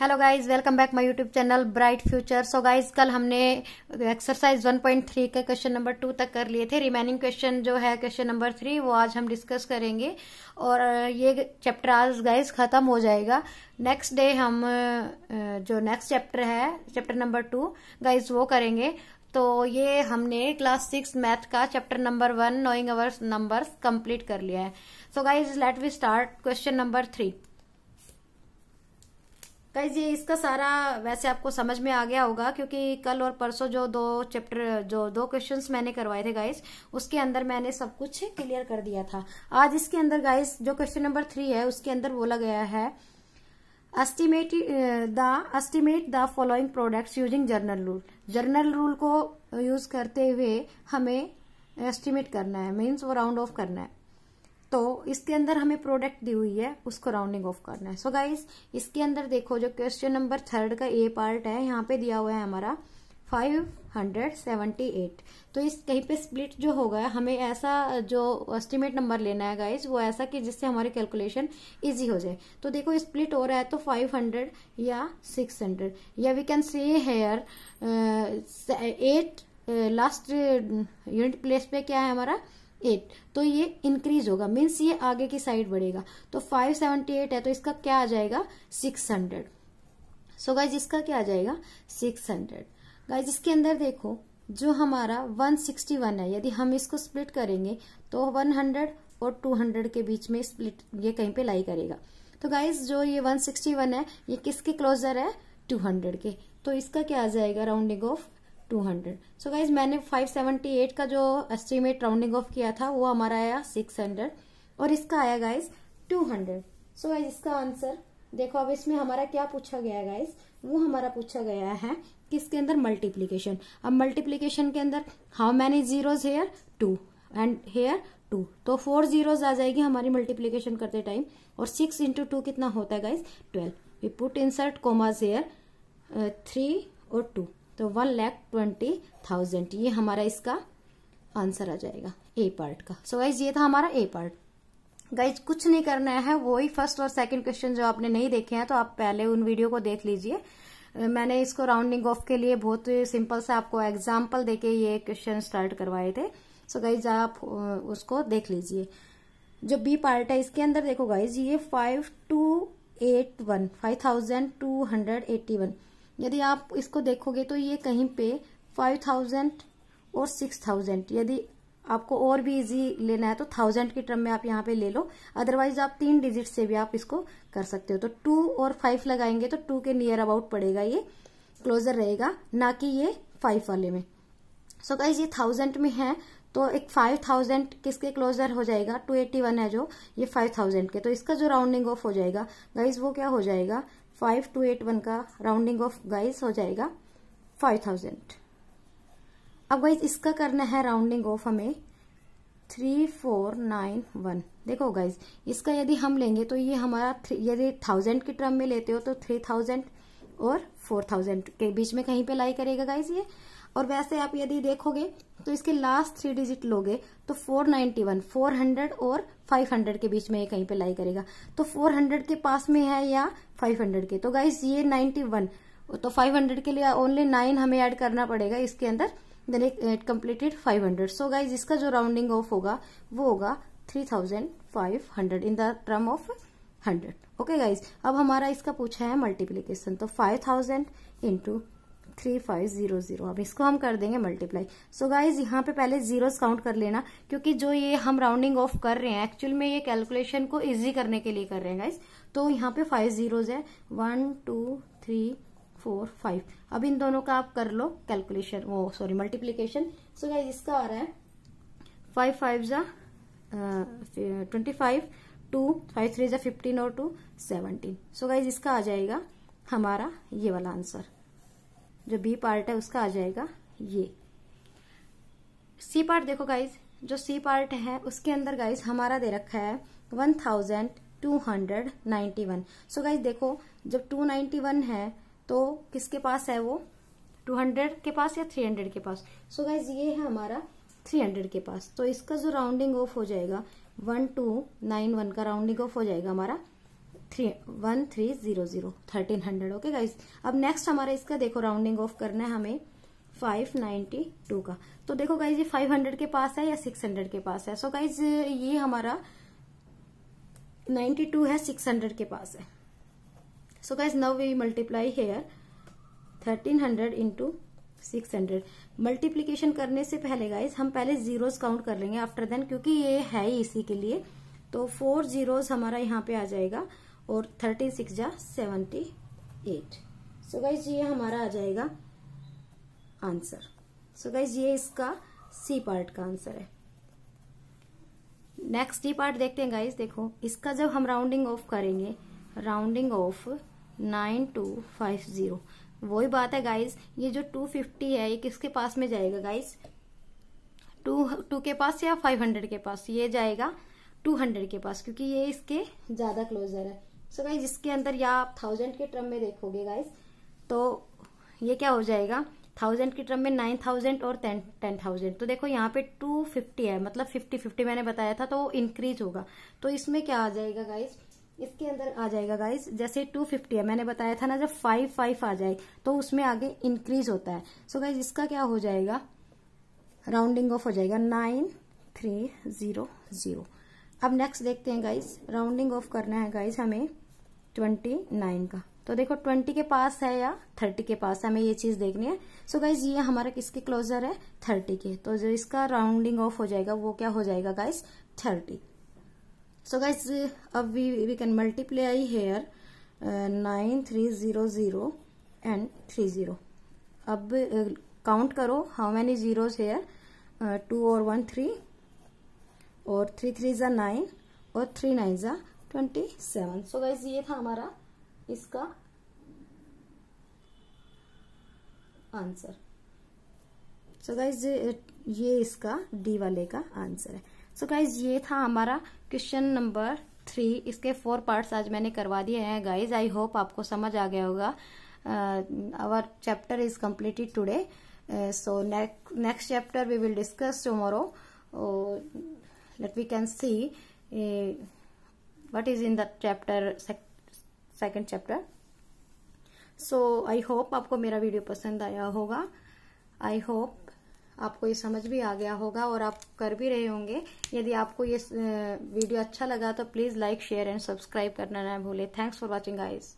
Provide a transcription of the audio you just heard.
hello guys welcome back my YouTube channel bright future so guys कल हमने exercise 1.3 के question number two तक कर लिए थे रिमेनिंग क्वेश्चन जो है क्वेश्चन नंबर थ्री वो आज हम डिस्कस करेंगे और ये चैप्टर आज गाइस खत्म हो जाएगा नेक्स्ट डे हम जो नेक्स्ट चैप्टर है चैप्टर नंबर टू गाइज वो करेंगे तो ये हमने क्लास सिक्स मैथ का chapter number one knowing our number complete कर लिया है so guys let we start question number three guys ये इसका सारा वैसे आपको समझ में आ गया होगा क्योंकि कल और परसों जो दो चैप्टर जो दो क्वेश्चन मैंने करवाए थे गाइज उसके अंदर मैंने सब कुछ क्लियर कर दिया था आज इसके अंदर गाइज जो क्वेश्चन नंबर थ्री है उसके अंदर बोला गया है estimate the estimate the following product using general rule general rule को यूज करते हुए हमें एस्टिमेट करना है मीन्स वो राउंड ऑफ करना है तो इसके अंदर हमें प्रोडक्ट दी हुई है उसको राउंडिंग ऑफ करना है सो so गाइज इसके अंदर देखो जो क्वेश्चन नंबर थर्ड का ए पार्ट है यहाँ पे दिया हुआ है हमारा 578 तो इस कहीं पे स्प्लिट जो होगा हमें ऐसा जो एस्टिमेट नंबर लेना है गाइज वो ऐसा कि जिससे हमारी कैलकुलेशन इजी हो जाए तो देखो स्प्लिट हो रहा है तो 500 या 600 या we can say here at last unit place पे क्या है हमारा एट तो ये इंक्रीज होगा मीन्स ये आगे की साइड बढ़ेगा तो फाइव सेवेंटी एट है तो इसका क्या आ जाएगा सिक्स हंड्रेड सो गाइज इसका क्या आ जाएगा सिक्स हंड्रेड गाइज इसके अंदर देखो जो हमारा वन सिक्सटी वन है यदि हम इसको स्प्लिट करेंगे तो वन हंड्रेड और टू हंड्रेड के बीच में स्प्लिट ये कहीं पे लाई करेगा तो गाइज जो ये वन सिक्सटी वन है ये किसके क्लोजर है टू हंड्रेड के तो इसका क्या आ जाएगा rounding off to hundred so guys मैंने फाइव सेवेंटी एट का जो एस्टिमेट राउंडिंग ऑफ किया था वो हमारा आया सिक्स हंड्रेड और इसका आया guys two hundred so guys इसका आंसर देखो अब इसमें हमारा क्या पूछा गया है गाइज वो हमारा पूछा गया है किसके अंदर मल्टीप्लीकेशन अब मल्टीप्लीकेशन के अंदर how many zeros here two and here two तो फोर जीरोज आ जाएगी हमारी मल्टीप्लीकेशन करते टाइम और सिक्स इंटू टू कितना होता है guys twelve we put insert commas here three और टू तो वन लैख ट्वेंटी थाउजेंड ये हमारा इसका आंसर आ जाएगा ए पार्ट का सो so गाइज ये था हमारा ए पार्ट गाइज कुछ नहीं करना है वही फर्स्ट और सेकंड क्वेश्चन जो आपने नहीं देखे हैं तो आप पहले उन वीडियो को देख लीजिए मैंने इसको राउंडिंग ऑफ के लिए बहुत सिंपल से आपको एग्जाम्पल देके ये क्वेश्चन स्टार्ट करवाए थे सो so गाइज आप उसको देख लीजिए जो बी पार्ट है इसके अंदर देखो गाइज ये five two eight one five thousand two hundred eighty one यदि आप इसको देखोगे तो ये कहीं पे फाइव थाउजेंड और सिक्स थाउजेंड यदि आपको और भी इजी लेना है तो थाउजेंड के टर्म में आप यहाँ पे ले लो अदरवाइज आप तीन डिजिट से भी आप इसको कर सकते हो तो टू और फाइव लगाएंगे तो टू के नियर अबाउट पड़ेगा ये क्लोजर रहेगा ना कि ये फाइव वाले में सो so गाइज ये थाउजेंड में है तो एक फाइव थाउजेंड किसके क्लोजर हो जाएगा टू एट्टी वन है जो ये फाइव थाउजेंड के तो इसका जो राउंडिंग ऑफ हो जाएगा गाइज वो क्या हो जाएगा फाइव टू एट वन का राउंडिंग ऑफ गाइस हो जाएगा फाइव थाउजेंड अब गाइज इसका करना है राउंडिंग ऑफ हमें थ्री फोर नाइन वन देखो गाइज इसका यदि हम लेंगे तो ये हमारा यदि थाउजेंड के टर्म में लेते हो तो थ्री थाउजेंड और फोर थाउजेंड के बीच में कहीं पे लाई करेगा गाइज ये और वैसे आप यदि देखोगे तो इसके लास्ट थ्री डिजिट लोगे तो 491, 400 और 500 के बीच में ये कहीं पे लाई करेगा तो 400 के पास में है या 500 के तो गाइस ये 91 तो 500 के लिए ओनली नाइन हमें ऐड करना पड़ेगा इसके अंदर then at completed 500 so guys इसका जो राउंडिंग ऑफ होगा वो होगा 3500 in the term of 100 okay guys अब हमारा इसका पूछा है मल्टीप्लीकेशन तो five thousand into three five zero zero अब इसको हम कर देंगे मल्टीप्लाई सो गाइज यहाँ पे पहले जीरो काउंट कर लेना क्योंकि जो ये हम राउंडिंग ऑफ कर रहे हैं एक्चुअल में ये कैलकुलेशन को इजी करने के लिए कर रहे हैं गाइज तो यहाँ पे फाइव जीरोज है one two three four five अब इन दोनों का आप कर लो कैलकुलेशन वो सॉरी मल्टीप्लीकेशन सो गाइज इसका आ रहा है फाइव फाइव जा twenty five two five three जा फिफ्टीन और टू सेवनटीन सो गाइज इसका आ जाएगा हमारा ये वाला आंसर जो बी पार्ट है उसका आ जाएगा ये सी पार्ट देखो गाइज जो सी पार्ट है उसके अंदर गाइज हमारा दे रखा है one thousand two hundred ninety one so guys देखो जब टू नाइन्टी वन है तो किसके पास है वो टू हंड्रेड के पास या थ्री हंड्रेड के पास सो so गाइज ये है हमारा थ्री हंड्रेड के पास तो इसका जो राउंडिंग ऑफ हो जाएगा वन टू नाइन वन का राउंडिंग ऑफ हो जाएगा हमारा three one three zero zero thirteen hundred okay guys अब नेक्स्ट हमारा इसका देखो राउंडिंग ऑफ करना है हमें फाइव नाइन्टी टू का तो देखो गाइज ये फाइव हंड्रेड के पास है या सिक्स हंड्रेड के पास है सो so गाइज ये हमारा नाइन्टी टू है सिक्स हंड्रेड के पास है so guys now we multiply here thirteen hundred into six hundred multiplication करने से पहले गाइज हम पहले जीरोज काउंट कर लेंगे आफ्टर देन क्योंकि ये है इसी के लिए तो फोर जीरोज हमारा यहाँ पे आ जाएगा और थर्टी सिक्स जा सेवेंटी एट सो गाइज ये हमारा आ जाएगा आंसर सो गाइज ये इसका सी पार्ट का आंसर है नेक्स्ट डी पार्ट देखते हैं गाइज देखो इसका जब हम राउंडिंग ऑफ करेंगे rounding off nine two five zero वही बात है गाइज ये जो टू फिफ्टी है ये किसके पास में जाएगा गाइज टू टू के पास या फाइव हंड्रेड के पास ये जाएगा टू हंड्रेड के पास क्योंकि ये इसके ज़्यादा क्लोजर है सो गाइज इसके अंदर या आप थाउजेंड के ट्रम में देखोगे गाइज तो ये क्या हो जाएगा थाउजेंड के ट्रम में नाइन थाउजेंड और टेन टेन थाउजेंड तो देखो यहाँ पे टू फिफ्टी है मतलब फिफ्टी फिफ्टी मैंने बताया था तो वो इंक्रीज होगा तो इसमें क्या आ जाएगा गाइज इसके अंदर आ जाएगा गाइज जैसे टू फिफ्टी है मैंने बताया था ना जब फाइव फाइव आ जाए तो उसमें आगे इंक्रीज होता है सो so गाइज इसका क्या हो जाएगा राउंडिंग ऑफ हो जाएगा नाइन थ्री जीरो जीरो अब नेक्स्ट देखते हैं गाइज राउंडिंग ऑफ करना है गाइज हमें ट्वेंटी नाइन का तो देखो ट्वेंटी के पास है या थर्टी के पास है हमें ये चीज देखनी है सो so गाइज ये हमारा किसके क्लोजर है थर्टी के तो जो इसका राउंडिंग ऑफ हो जाएगा वो क्या हो जाएगा गाइज थर्टी सो गाइज अब we we can multiply here nine three zero zero and three zero अब काउंट uh, करो how many zeros here two और वन थ्री और थ्री थ्री ज़ा नाइन और थ्री नाइन ज़ा ट्वेंटी सेवन सो गाइज ये था हमारा इसका आंसर सो so गाइज ये इसका डी वाले का आंसर है सो so गाइज ये था हमारा क्वेश्चन नंबर थ्री इसके फोर पार्ट्स आज मैंने करवा दिए हैं गाइज आई होप आपको समझ आ गया होगा our chapter is completed today so next chapter we will discuss discuss tomorrow uh, that we what is in the chapter sec, second chapter so I hope आपको मेरा वीडियो पसंद आया होगा आई होप आपको ये समझ भी आ गया होगा और आप कर भी रहे होंगे यदि आपको ये वीडियो अच्छा लगा तो please like share and subscribe करना ना भूले थैंक्स फॉर वॉचिंग गाइस